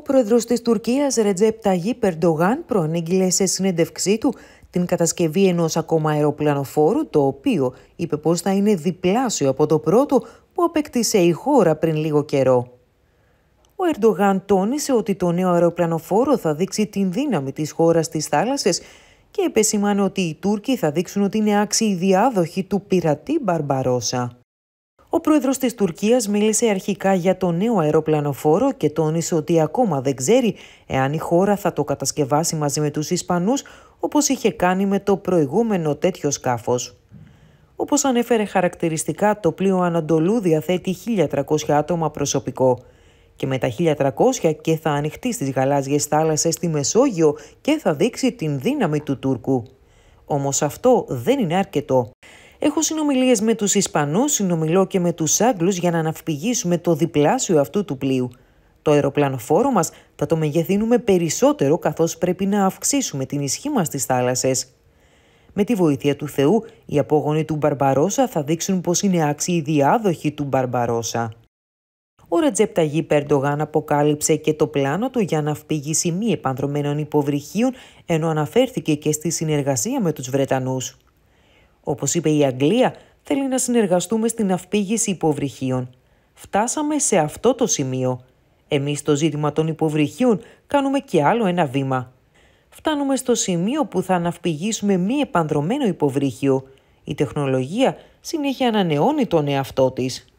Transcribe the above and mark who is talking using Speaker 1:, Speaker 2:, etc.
Speaker 1: Ο πρόεδρος της Τουρκίας, Ρετζέπ Ταγί Περντογάν, προανήγγειλε σε συνέντευξή του την κατασκευή ενός ακόμα αεροπλανοφόρου, το οποίο είπε πως θα είναι διπλάσιο από το πρώτο που απέκτησε η χώρα πριν λίγο καιρό. Ο Ερντογάν τόνισε ότι το νέο αεροπλανοφόρο θα δείξει την δύναμη της χώρας στις θάλασσες και επεσημάνε ότι οι Τούρκοι θα δείξουν ότι είναι άξιοι διάδοχοι του πειρατή Μπαρμπαρόσα. Ο πρόεδρος της Τουρκίας μίλησε αρχικά για το νέο αεροπλανοφόρο και τόνισε ότι ακόμα δεν ξέρει εάν η χώρα θα το κατασκευάσει μαζί με τους Ισπανούς όπως είχε κάνει με το προηγούμενο τέτοιο σκάφος. Όπως ανέφερε χαρακτηριστικά, το πλοίο Ανατολού διαθέτει 1.300 άτομα προσωπικό και με τα 1.300 και θα ανοιχτεί στις γαλάζιες θάλασσες στη Μεσόγειο και θα δείξει την δύναμη του Τούρκου. Όμως αυτό δεν είναι αρκετό. Έχω συνομιλίες με τους Ισπανούς, συνομιλώ και με τους Άγγλους για να αναφυγήσουμε το διπλάσιο αυτού του πλοίου. Το αεροπλανοφόρο μας θα το μεγεθύνουμε περισσότερο καθώς πρέπει να αυξήσουμε την ισχύ μας στις θάλασσες. Με τη βοήθεια του Θεού, οι απόγονοι του Μπαρμπαρόσα θα δείξουν πώ είναι άξιοι διάδοχοι του Μπαρμπαρόσα. Ο Ρετζέπ Ταγί Περντογάν αποκάλυψε και το πλάνο του για ναυπήγηση μη επανδρομένων υποβρυχίων, ενώ αναφέρθηκε και στη συνεργασία με τους Βρετανούς. Όπως είπε η Αγγλία, θέλει να συνεργαστούμε στην αυπήγηση υποβρυχίων. Φτάσαμε σε αυτό το σημείο. Εμείς στο ζήτημα των υποβρυχίων κάνουμε και άλλο ένα βήμα. Φτάνουμε στο σημείο που θα αναυπηγήσουμε μη επανδρομένο υποβρύχιο. Η τεχνολογία συνέχεια ανανεώνει τον εαυτό της.